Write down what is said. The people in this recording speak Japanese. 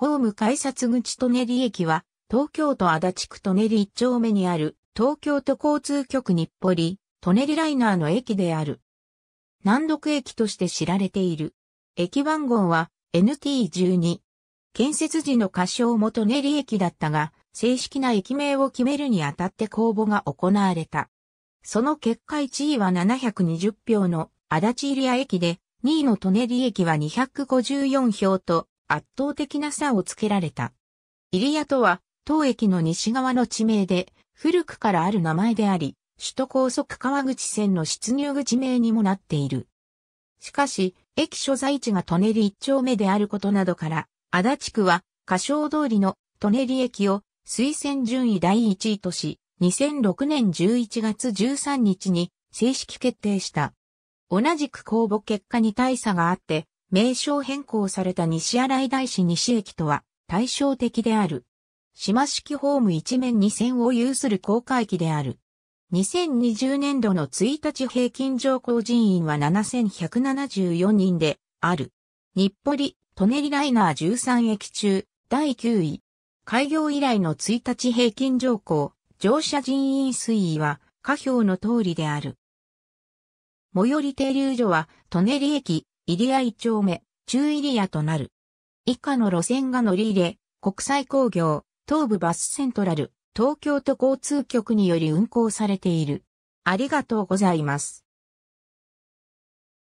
ホーム改札口舎人駅は、東京都足立区舎人一丁目にある、東京都交通局日暮里、舎人ライナーの駅である。難読駅として知られている。駅番号は NT12。建設時の仮称も舎人駅だったが、正式な駅名を決めるにあたって公募が行われた。その結果1位は720票の足立入谷駅で、2位の舎人駅は254票と圧倒的な差をつけられた。入谷とは、当駅の西側の地名で、古くからある名前であり、首都高速川口線の出入口名にもなっている。しかし、駅所在地が舎人一丁目であることなどから、足立区は、歌唱通りの舎人駅を推薦順位第1位とし、2006年11月13日に正式決定した。同じく公募結果に大差があって、名称変更された西新井大師西駅とは対照的である。島式ホーム一面二線を有する高架駅である。2020年度の1日平均乗降人員は7174人である。日暮里、舎人ライナー13駅中、第9位。開業以来の1日平均乗降、乗車人員推移は、下表の通りである。最寄り停留所は、舎人駅、入谷一丁目、中入アとなる。以下の路線が乗り入れ、国際工業、東部バスセントラル、東京都交通局により運行されている。ありがとうございます。